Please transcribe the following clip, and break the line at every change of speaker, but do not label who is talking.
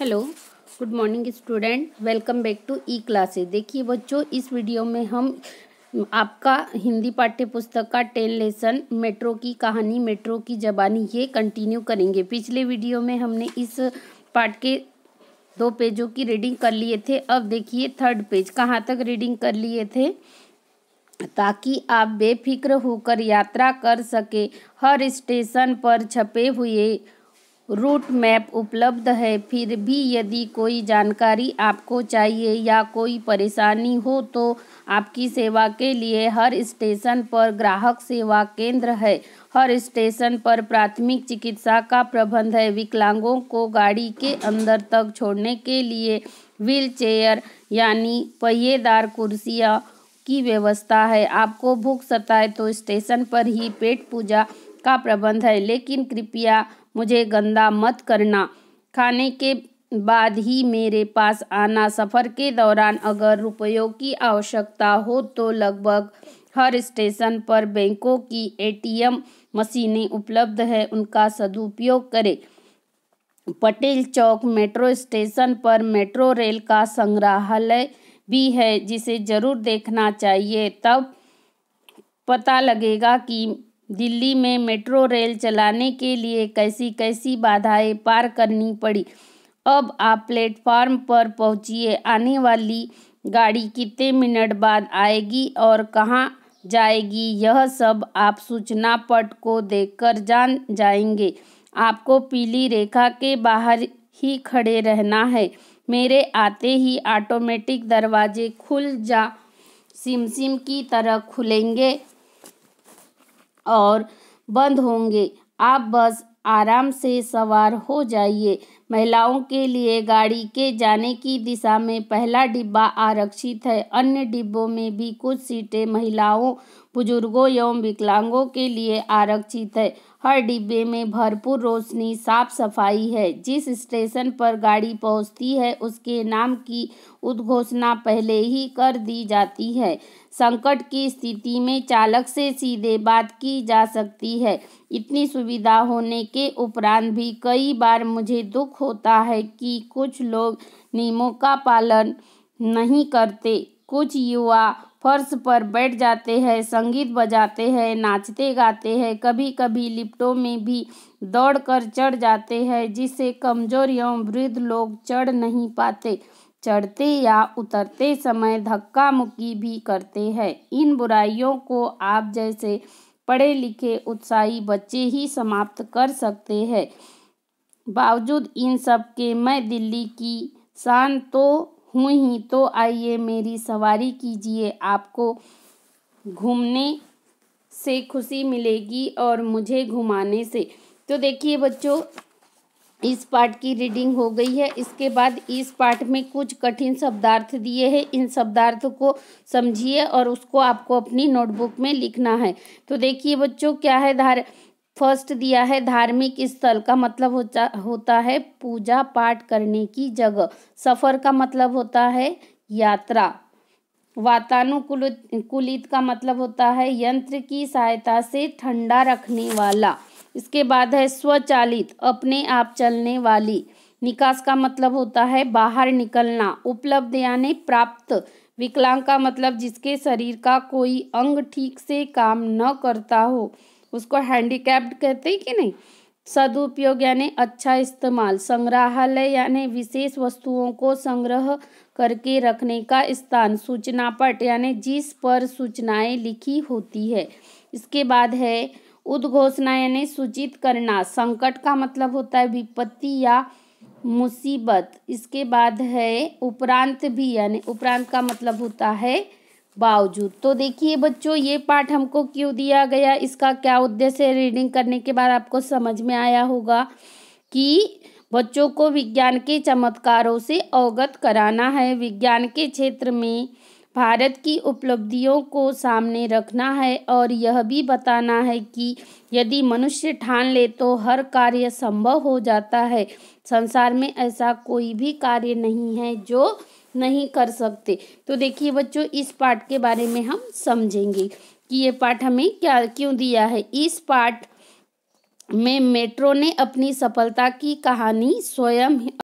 hello good morning student welcome back to E classes देखिए बच्चों इस वीडियो में हम आपका हिंदी पाठ्य पुस्तक का टेन लेसन मेट्रो की कहानी मेट्रो की जबानी ये कंटिन्यू करेंगे पिछले वीडियो में हमने इस पाठ के दो पेजों की रीडिंग कर लिए थे अब देखिए थर्ड पेज कहाँ तक रीडिंग कर लिए थे ताकि आप बेफिक्र होकर यात्रा कर सके हर स्टेशन पर छपे हुए रूट मैप उपलब्ध है फिर भी यदि कोई जानकारी आपको चाहिए या कोई परेशानी हो तो आपकी सेवा के लिए हर स्टेशन पर ग्राहक सेवा केंद्र है हर स्टेशन पर प्राथमिक चिकित्सा का प्रबंध है विकलांगों को गाड़ी के अंदर तक छोड़ने के लिए व्हील चेयर यानी पहिएदार कुर्सियाँ की व्यवस्था है आपको भूख सताए तो स्टेशन पर ही पेट पूजा का प्रबंध है लेकिन कृपया मुझे गंदा मत करना खाने के बाद ही मेरे पास आना सफ़र के दौरान अगर रुपयों की आवश्यकता हो तो लगभग हर स्टेशन पर बैंकों की एटीएम मशीनें उपलब्ध है उनका सदुपयोग करें पटेल चौक मेट्रो स्टेशन पर मेट्रो रेल का संग्रहालय भी है जिसे ज़रूर देखना चाहिए तब पता लगेगा कि दिल्ली में मेट्रो रेल चलाने के लिए कैसी कैसी बाधाएं पार करनी पड़ी अब आप प्लेटफार्म पर पहुंचिए आने वाली गाड़ी कितने मिनट बाद आएगी और कहाँ जाएगी यह सब आप सूचना पट को देखकर जान जाएंगे आपको पीली रेखा के बाहर ही खड़े रहना है मेरे आते ही ऑटोमेटिक दरवाजे खुल जा सिम सिम की तरह खुलेंगे और बंद होंगे आप बस आराम से सवार हो जाइए महिलाओं के लिए गाड़ी के जाने की दिशा में पहला डिब्बा आरक्षित है अन्य डिब्बों में भी कुछ सीटें महिलाओं बुजुर्गों एवं विकलांगों के लिए आरक्षित है हर डिब्बे में भरपूर रोशनी साफ सफाई है जिस स्टेशन पर गाड़ी पहुंचती है उसके नाम की उद्घोषणा पहले ही कर दी जाती है संकट की स्थिति में चालक से सीधे बात की जा सकती है इतनी सुविधा होने के उपरांत भी कई बार मुझे दुख होता है कि कुछ लोग नियमों का पालन नहीं करते कुछ युवा फर्श पर बैठ जाते हैं संगीत बजाते हैं नाचते गाते हैं कभी कभी लिप्टों में भी दौड़ कर चढ़ जाते हैं जिससे कमजोर एवं वृद्ध लोग चढ़ नहीं पाते चढ़ते या उतरते समय धक्का मुक्की भी करते हैं इन बुराइयों को आप जैसे पढ़े लिखे उत्साही बच्चे ही समाप्त कर सकते हैं बावजूद इन सब के मैं दिल्ली की शान तो हूँ ही तो आइए मेरी सवारी कीजिए आपको घूमने से खुशी मिलेगी और मुझे घुमाने से तो देखिए बच्चों इस पार्ट की रीडिंग हो गई है इसके बाद इस पार्ट में कुछ कठिन शब्दार्थ दिए हैं इन शब्दार्थ को समझिए और उसको आपको अपनी नोटबुक में लिखना है तो देखिए बच्चों क्या है धार फर्स्ट दिया है धार्मिक स्थल का मतलब होता होता है पूजा पाठ करने की जगह सफ़र का मतलब होता है यात्रा वातानुकूलित का मतलब होता है यंत्र की सहायता से ठंडा रखने वाला इसके बाद है स्वचालित अपने आप चलने वाली निकास का मतलब होता है बाहर निकलना उपलब्ध यानी प्राप्त विकलांग का मतलब जिसके शरीर का कोई अंग ठीक से काम न करता हो उसको हैंडीकैप्ड कहते हैं कि नहीं सदुपयोग यानी अच्छा इस्तेमाल संग्रहालय यानी विशेष वस्तुओं को संग्रह करके रखने का स्थान सूचनापट यानी जिस पर सूचनाएं लिखी होती है इसके बाद है उद्घोषणा यानी सूचित करना संकट का मतलब होता है विपत्ति या मुसीबत इसके बाद है उपरांत भी यानी उपरांत का मतलब होता है बावजूद तो देखिए बच्चों ये पाठ हमको क्यों दिया गया इसका क्या उद्देश्य रीडिंग करने के बाद आपको समझ में आया होगा कि बच्चों को विज्ञान के चमत्कारों से अवगत कराना है विज्ञान के क्षेत्र में भारत की उपलब्धियों को सामने रखना है और यह भी बताना है कि यदि मनुष्य ठान ले तो हर कार्य संभव हो जाता है संसार में ऐसा कोई भी कार्य नहीं है जो नहीं कर सकते तो देखिए बच्चों इस पाठ के बारे में हम समझेंगे कि ये पाठ हमें क्या क्यों दिया है इस पाठ में मेट्रो ने अपनी सफलता की कहानी स्वयं